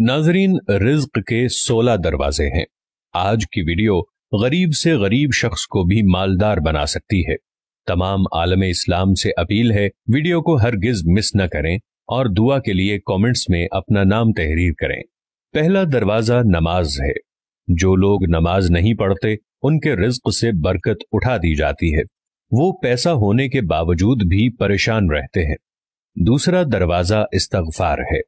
नाजरीन रिज्क के सोलह दरवाजे हैं आज की वीडियो गरीब से गरीब शख्स को भी मालदार बना सकती है तमाम आलम इस्लाम से अपील है वीडियो को हर गिज मिस न करें और दुआ के लिए कमेंट्स में अपना नाम तहरीर करें पहला दरवाजा नमाज है जो लोग नमाज नहीं पढ़ते उनके रिज्क से बरकत उठा दी जाती है वो पैसा होने के बावजूद भी परेशान रहते हैं दूसरा दरवाजा इस्तगफार है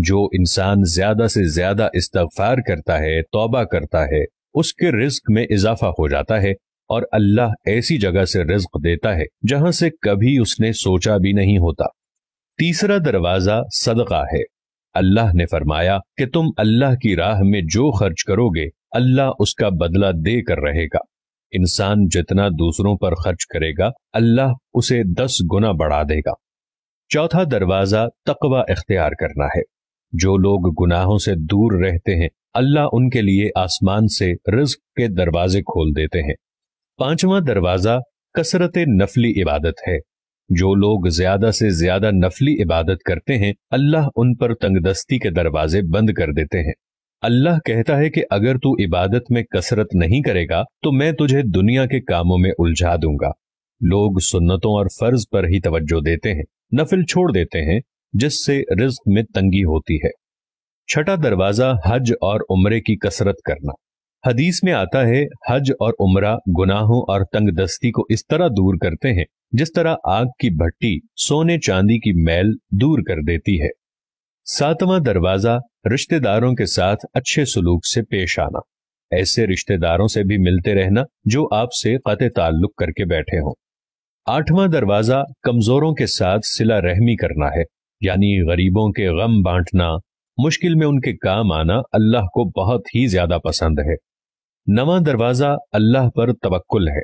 जो इंसान ज्यादा से ज्यादा इस्तफार करता है तोबा करता है उसके रिस्क में इजाफा हो जाता है और अल्लाह ऐसी जगह से रिस्क देता है जहां से कभी उसने सोचा भी नहीं होता तीसरा दरवाजा सदका है अल्लाह ने फरमाया कि तुम अल्लाह की राह में जो खर्च करोगे अल्लाह उसका बदला दे कर रहेगा इंसान जितना दूसरों पर खर्च करेगा अल्लाह उसे दस गुना बढ़ा देगा चौथा दरवाजा तकवा इख्तियार करना है जो लोग गुनाहों से दूर रहते हैं अल्लाह उनके लिए आसमान से रिज्क के दरवाजे खोल देते हैं पांचवा दरवाजा कसरत नफली इबादत है जो लोग ज्यादा से ज्यादा नफली इबादत करते हैं अल्लाह उन पर तंगदस्ती के दरवाजे बंद कर देते हैं अल्लाह कहता है कि अगर तू इबादत में कसरत नहीं करेगा तो मैं तुझे दुनिया के कामों में उलझा दूंगा लोग सुन्नतों और फर्ज पर ही तवज्जो देते हैं नफिल छोड़ देते हैं जिससे रिज्क में तंगी होती है छठा दरवाजा हज और उम्रे की कसरत करना हदीस में आता है हज और उमरा गुनाहों और तंग दस्ती को इस तरह दूर करते हैं जिस तरह आग की भट्टी सोने चांदी की मैल दूर कर देती है सातवां दरवाजा रिश्तेदारों के साथ अच्छे सलूक से पेश आना ऐसे रिश्तेदारों से भी मिलते रहना जो आपसे कत ताल्लुक करके बैठे हों आठवां दरवाजा कमजोरों के साथ सिला रहमी करना है यानी गरीबों के गम बांटना मुश्किल में उनके काम आना अल्लाह को बहुत ही ज्यादा पसंद है नवा दरवाजा अल्लाह पर तवक्ल है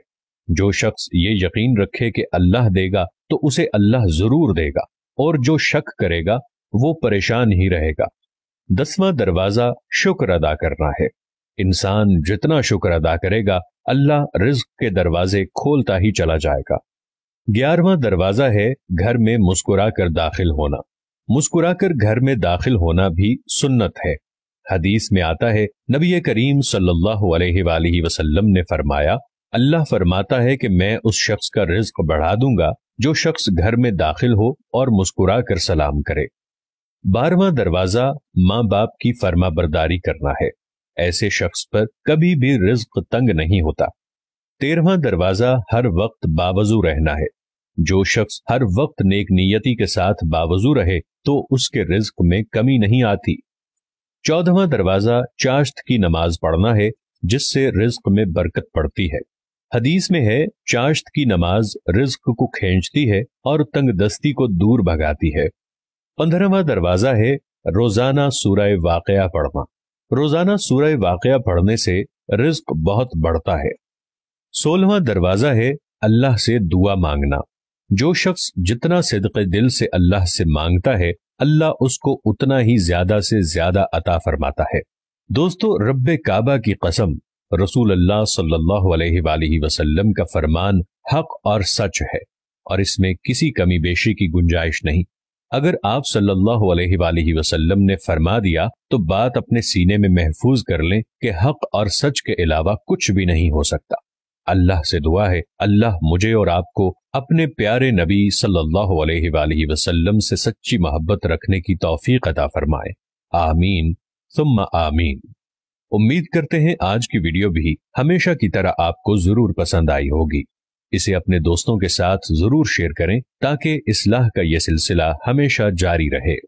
जो शख्स ये यकीन रखे कि अल्लाह देगा तो उसे अल्लाह जरूर देगा और जो शक करेगा वो परेशान ही रहेगा दसवां दरवाजा शुक्र अदा करना है इंसान जितना शुक्र अदा करेगा अल्लाह रिज्क के दरवाजे खोलता ही चला जाएगा ग्यारहवा दरवाजा है घर में मुस्कुरा कर दाखिल होना मुस्कुरा कर घर में दाखिल होना भी सुन्नत है हदीस में आता है नबी करीम सल्लल्लाहु अलैहि वसल्लम ने फरमाया अल्लाह फरमाता है कि मैं उस शख्स का रिज्क बढ़ा दूंगा जो शख्स घर में दाखिल हो और मुस्कुरा कर सलाम करे बारवा दरवाजा माँ बाप की फर्मा बरदारी करना है ऐसे शख्स पर कभी भी रिज्क तंग नहीं होता तेरहवा दरवाजा हर वक्त बावजू रहना है जो शख्स हर वक्त नेक नियति के साथ बावजू रहे तो उसके रिज्क में कमी नहीं आती चौदहवा दरवाजा चाश्त की नमाज पढ़ना है जिससे रिज्क में बरकत पड़ती है हदीस में है चाश्त की नमाज रिज्क को खींचती है और तंग दस्ती को दूर भगाती है पंद्रहवा दरवाजा है रोजाना सूरह वाकया पढ़ना रोजाना सूरह वाकया पढ़ने से रिज्क बहुत बढ़ता है सोलहवा दरवाजा है अल्लाह से दुआ मांगना जो शख्स जितना सिदक दिल से अल्लाह से मांगता है अल्लाह उसको उतना ही ज्यादा से ज्यादा अता फरमाता है दोस्तों रब काबा की कसम रसूल अल्लाह सल्लल्लाहु अलैहि वसल्लम का फरमान हक और सच है और इसमें किसी कमी बेशी की गुंजाइश नहीं अगर आप सल्लल्लाहु अलैहि वसल्लम ने फरमा दिया तो बात अपने सीने में महफूज कर लें कि हक और सच के अलावा कुछ भी नहीं हो सकता अल्लाह से दुआ है अल्लाह मुझे और आपको अपने प्यारे नबी सल्लल्लाहु अलैहि वसल्लम से सच्ची मोहब्बत रखने की तौफीक अदा फरमाए आमीन सुम्मा आमीन उम्मीद करते हैं आज की वीडियो भी हमेशा की तरह आपको जरूर पसंद आई होगी इसे अपने दोस्तों के साथ जरूर शेयर करें ताकि इसलाह का यह सिलसिला हमेशा जारी रहे